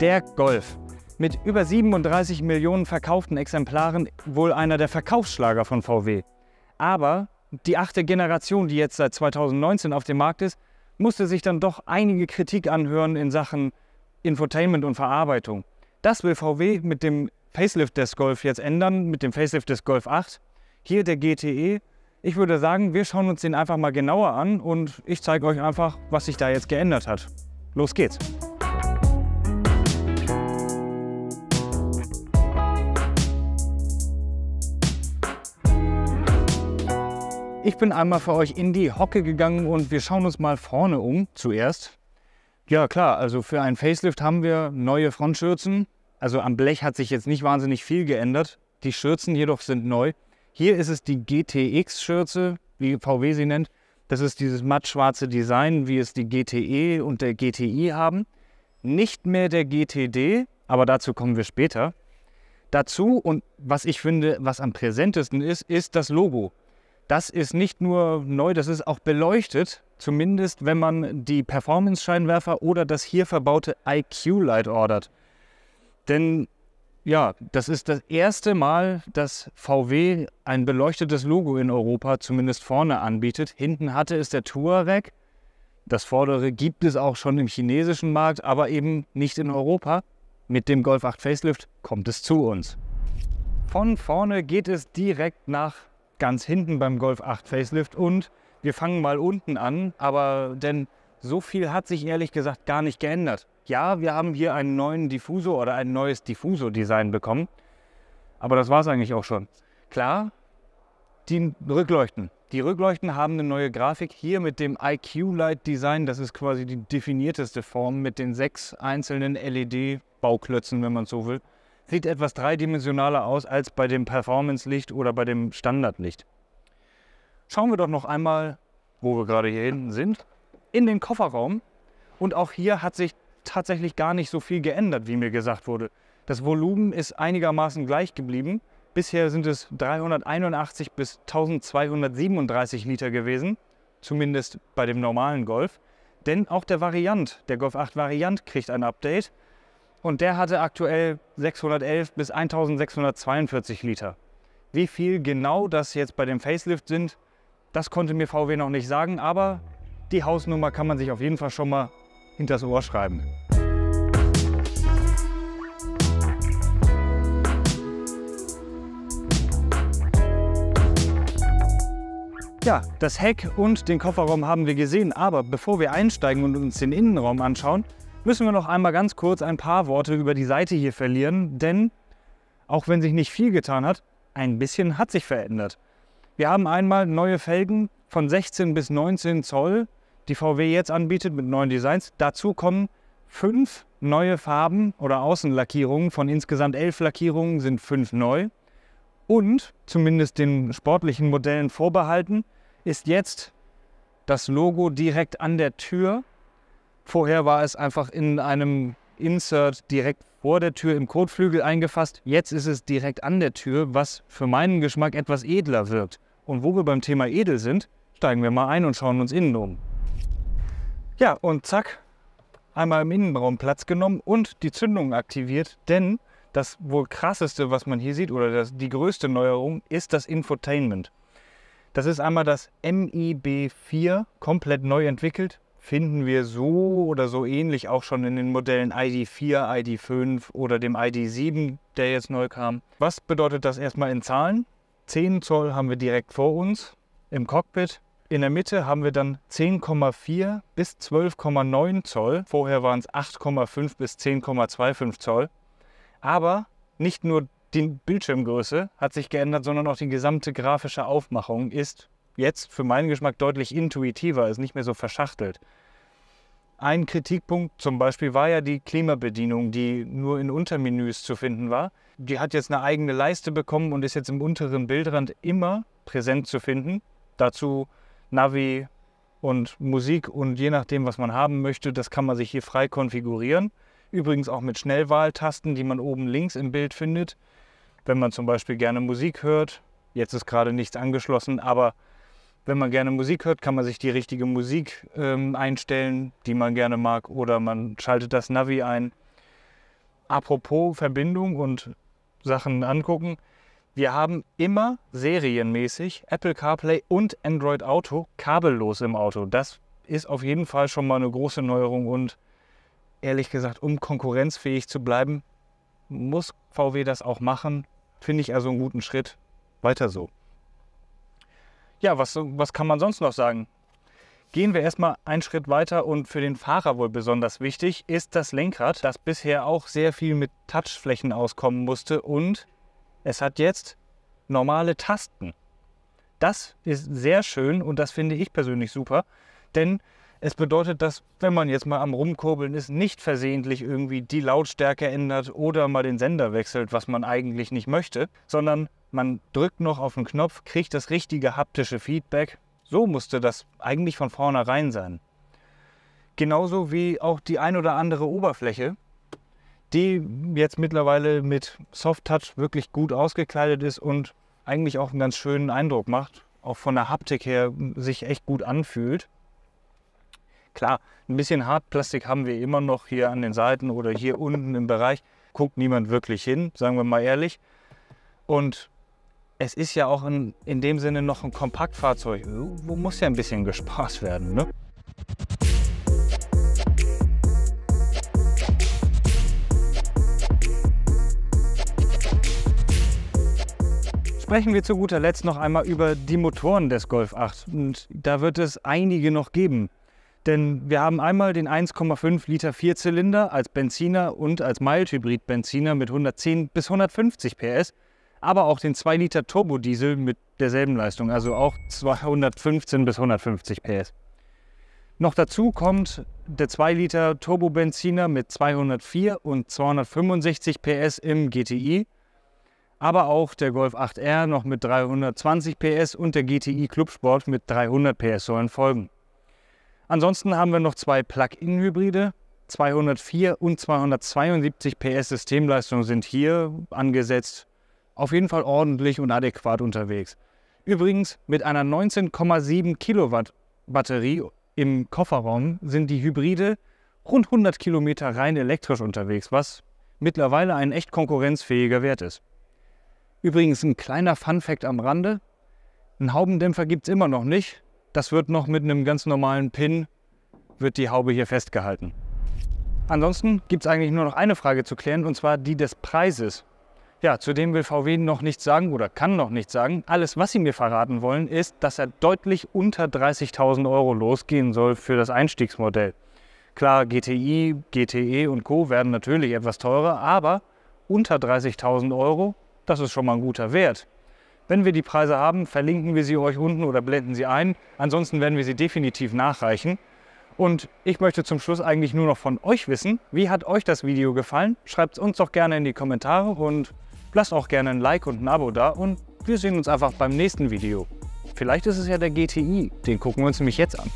der Golf. Mit über 37 Millionen verkauften Exemplaren wohl einer der Verkaufsschlager von VW. Aber die achte Generation, die jetzt seit 2019 auf dem Markt ist, musste sich dann doch einige Kritik anhören in Sachen Infotainment und Verarbeitung. Das will VW mit dem Facelift des Golf jetzt ändern, mit dem Facelift des Golf 8. Hier der GTE. Ich würde sagen, wir schauen uns den einfach mal genauer an und ich zeige euch einfach, was sich da jetzt geändert hat. Los geht's! Ich bin einmal für euch in die Hocke gegangen und wir schauen uns mal vorne um zuerst. Ja klar, also für einen Facelift haben wir neue Frontschürzen. Also am Blech hat sich jetzt nicht wahnsinnig viel geändert. Die Schürzen jedoch sind neu. Hier ist es die GTX-Schürze, wie VW sie nennt. Das ist dieses mattschwarze Design, wie es die GTE und der GTI haben. Nicht mehr der GTD, aber dazu kommen wir später. Dazu und was ich finde, was am präsentesten ist, ist das Logo. Das ist nicht nur neu, das ist auch beleuchtet, zumindest wenn man die Performance-Scheinwerfer oder das hier verbaute IQ-Light ordert. Denn ja, das ist das erste Mal, dass VW ein beleuchtetes Logo in Europa zumindest vorne anbietet. Hinten hatte es der Touareg. Das vordere gibt es auch schon im chinesischen Markt, aber eben nicht in Europa. Mit dem Golf 8 Facelift kommt es zu uns. Von vorne geht es direkt nach ganz hinten beim Golf 8 Facelift und wir fangen mal unten an, aber denn so viel hat sich ehrlich gesagt gar nicht geändert. Ja, wir haben hier einen neuen Diffusor oder ein neues Diffusor-Design bekommen, aber das war es eigentlich auch schon. Klar, die Rückleuchten. Die Rückleuchten haben eine neue Grafik hier mit dem IQ-Light-Design. Das ist quasi die definierteste Form mit den sechs einzelnen LED-Bauklötzen, wenn man so will sieht etwas dreidimensionaler aus als bei dem Performance-Licht oder bei dem Standardlicht. Schauen wir doch noch einmal, wo wir gerade hier hinten sind, in den Kofferraum. Und auch hier hat sich tatsächlich gar nicht so viel geändert, wie mir gesagt wurde. Das Volumen ist einigermaßen gleich geblieben. Bisher sind es 381 bis 1237 Liter gewesen, zumindest bei dem normalen Golf. Denn auch der Variant, der Golf 8 Variant kriegt ein Update. Und der hatte aktuell 611 bis 1642 Liter. Wie viel genau das jetzt bei dem Facelift sind, das konnte mir VW noch nicht sagen, aber die Hausnummer kann man sich auf jeden Fall schon mal hinters Ohr schreiben. Ja, das Heck und den Kofferraum haben wir gesehen, aber bevor wir einsteigen und uns den Innenraum anschauen, müssen wir noch einmal ganz kurz ein paar Worte über die Seite hier verlieren, denn auch wenn sich nicht viel getan hat, ein bisschen hat sich verändert. Wir haben einmal neue Felgen von 16 bis 19 Zoll, die VW jetzt anbietet mit neuen Designs. Dazu kommen fünf neue Farben oder Außenlackierungen. Von insgesamt elf Lackierungen sind fünf neu. Und, zumindest den sportlichen Modellen vorbehalten, ist jetzt das Logo direkt an der Tür Vorher war es einfach in einem Insert direkt vor der Tür im Kotflügel eingefasst. Jetzt ist es direkt an der Tür, was für meinen Geschmack etwas edler wirkt. Und wo wir beim Thema edel sind, steigen wir mal ein und schauen uns innen um. Ja, und zack, einmal im Innenraum Platz genommen und die Zündung aktiviert, denn das wohl krasseste, was man hier sieht, oder das, die größte Neuerung, ist das Infotainment. Das ist einmal das MIB4, komplett neu entwickelt, finden wir so oder so ähnlich auch schon in den Modellen ID4, ID5 oder dem ID7, der jetzt neu kam. Was bedeutet das erstmal in Zahlen? 10 Zoll haben wir direkt vor uns im Cockpit. In der Mitte haben wir dann 10,4 bis 12,9 Zoll. Vorher waren es 8,5 bis 10,25 Zoll. Aber nicht nur die Bildschirmgröße hat sich geändert, sondern auch die gesamte grafische Aufmachung ist jetzt für meinen Geschmack deutlich intuitiver ist, nicht mehr so verschachtelt. Ein Kritikpunkt zum Beispiel war ja die Klimabedienung, die nur in Untermenüs zu finden war. Die hat jetzt eine eigene Leiste bekommen und ist jetzt im unteren Bildrand immer präsent zu finden. Dazu Navi und Musik und je nachdem, was man haben möchte, das kann man sich hier frei konfigurieren. Übrigens auch mit Schnellwahltasten, die man oben links im Bild findet. Wenn man zum Beispiel gerne Musik hört, jetzt ist gerade nichts angeschlossen, aber wenn man gerne Musik hört, kann man sich die richtige Musik ähm, einstellen, die man gerne mag, oder man schaltet das Navi ein. Apropos Verbindung und Sachen angucken. Wir haben immer serienmäßig Apple CarPlay und Android Auto kabellos im Auto. Das ist auf jeden Fall schon mal eine große Neuerung und ehrlich gesagt, um konkurrenzfähig zu bleiben, muss VW das auch machen. Finde ich also einen guten Schritt. Weiter so ja, was, was kann man sonst noch sagen? Gehen wir erstmal einen Schritt weiter und für den Fahrer wohl besonders wichtig ist das Lenkrad, das bisher auch sehr viel mit Touchflächen auskommen musste und es hat jetzt normale Tasten. Das ist sehr schön und das finde ich persönlich super, denn es bedeutet, dass, wenn man jetzt mal am Rumkurbeln ist, nicht versehentlich irgendwie die Lautstärke ändert oder mal den Sender wechselt, was man eigentlich nicht möchte, sondern man drückt noch auf den Knopf, kriegt das richtige haptische Feedback. So musste das eigentlich von vornherein sein. Genauso wie auch die ein oder andere Oberfläche, die jetzt mittlerweile mit Soft Touch wirklich gut ausgekleidet ist und eigentlich auch einen ganz schönen Eindruck macht, auch von der Haptik her sich echt gut anfühlt. Klar, ein bisschen Hartplastik haben wir immer noch hier an den Seiten oder hier unten im Bereich. Guckt niemand wirklich hin, sagen wir mal ehrlich. Und es ist ja auch in, in dem Sinne noch ein Kompaktfahrzeug. Wo muss ja ein bisschen gespart werden, ne? sprechen wir zu guter Letzt noch einmal über die Motoren des Golf 8. Und da wird es einige noch geben. Denn wir haben einmal den 1,5 Liter Vierzylinder als Benziner und als Mild-Hybrid-Benziner mit 110 bis 150 PS, aber auch den 2 Liter Turbodiesel mit derselben Leistung, also auch 215 bis 150 PS. Noch dazu kommt der 2 Liter Turbobenziner mit 204 und 265 PS im GTI, aber auch der Golf 8R noch mit 320 PS und der GTI Clubsport mit 300 PS sollen folgen. Ansonsten haben wir noch zwei Plug-in-Hybride. 204 und 272 PS Systemleistung sind hier angesetzt. Auf jeden Fall ordentlich und adäquat unterwegs. Übrigens, mit einer 19,7 Kilowatt Batterie im Kofferraum sind die Hybride rund 100 Kilometer rein elektrisch unterwegs, was mittlerweile ein echt konkurrenzfähiger Wert ist. Übrigens ein kleiner Funfact am Rande. Einen Haubendämpfer gibt es immer noch nicht. Das wird noch mit einem ganz normalen Pin, wird die Haube hier festgehalten. Ansonsten gibt es eigentlich nur noch eine Frage zu klären, und zwar die des Preises. Ja, zu dem will VW noch nichts sagen oder kann noch nichts sagen. Alles, was sie mir verraten wollen, ist, dass er deutlich unter 30.000 Euro losgehen soll für das Einstiegsmodell. Klar, GTI, GTE und Co. werden natürlich etwas teurer, aber unter 30.000 Euro, das ist schon mal ein guter Wert. Wenn wir die Preise haben, verlinken wir sie euch unten oder blenden sie ein. Ansonsten werden wir sie definitiv nachreichen. Und ich möchte zum Schluss eigentlich nur noch von euch wissen, wie hat euch das Video gefallen? Schreibt es uns doch gerne in die Kommentare und lasst auch gerne ein Like und ein Abo da und wir sehen uns einfach beim nächsten Video. Vielleicht ist es ja der GTI, den gucken wir uns nämlich jetzt an.